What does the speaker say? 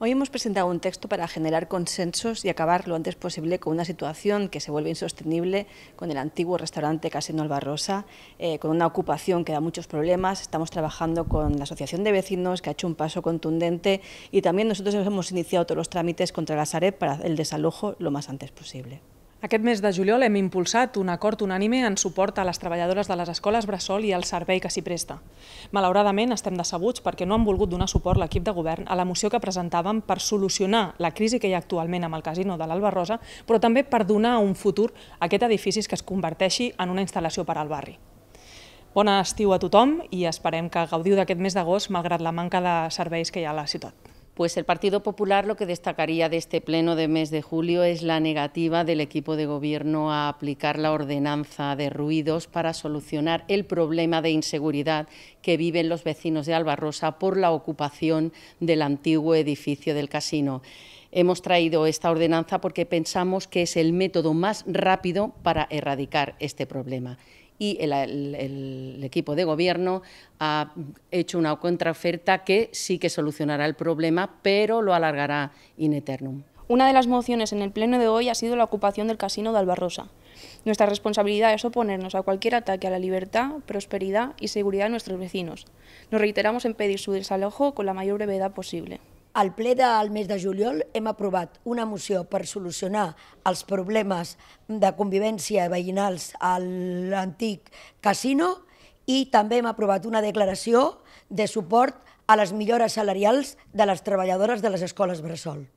Hoy hemos presentado un texto para generar consensos y acabar lo antes posible con una situación que se vuelve insostenible con el antiguo restaurante Casino Albarrosa, eh, con una ocupación que da muchos problemas. Estamos trabajando con la Asociación de Vecinos, que ha hecho un paso contundente, y también nosotros hemos iniciado todos los trámites contra la Sareb para el desalojo lo más antes posible. Aquest mes de juliol hem impulsat un acord unànime en suport a les treballadores de les escoles Bressol i al servei que s'hi presta. Malauradament, estem decebuts perquè no han volgut donar suport l'equip de govern a la moció que presentàvem per solucionar la crisi que hi ha actualment amb el casino de l'Albarrosa, però també per donar un futur a aquest edifici que es converteixi en una instal·lació per al barri. Bon estiu a tothom i esperem que gaudiu d'aquest mes d'agost, malgrat la manca de serveis que hi ha a la ciutat. pues el Partido Popular lo que destacaría de este pleno de mes de julio es la negativa del equipo de gobierno a aplicar la ordenanza de ruidos para solucionar el problema de inseguridad que viven los vecinos de Albarrosa por la ocupación del antiguo edificio del casino. Hemos traído esta ordenanza porque pensamos que es el método más rápido para erradicar este problema y el, equipo de gobierno ha hecho una contraoferta que sí que solucionará el problema, pero lo alargará in eternum. Una de las mociones en el pleno de hoy ha sido la ocupación del casino de Albarrosa. Nuestra responsabilidad es oponernos a cualquier ataque a la libertad, prosperidad y seguridad de nuestros vecinos. Nos reiteramos en pedir su desalojo con la mayor brevedad posible. Al ple del mes de juliol hem aprovat una moció per solucionar els problemes de convivència veïnals a l'antic casino i també hem aprovat una declaració de suport a les millores salarials de les treballadores de les escoles Bressol.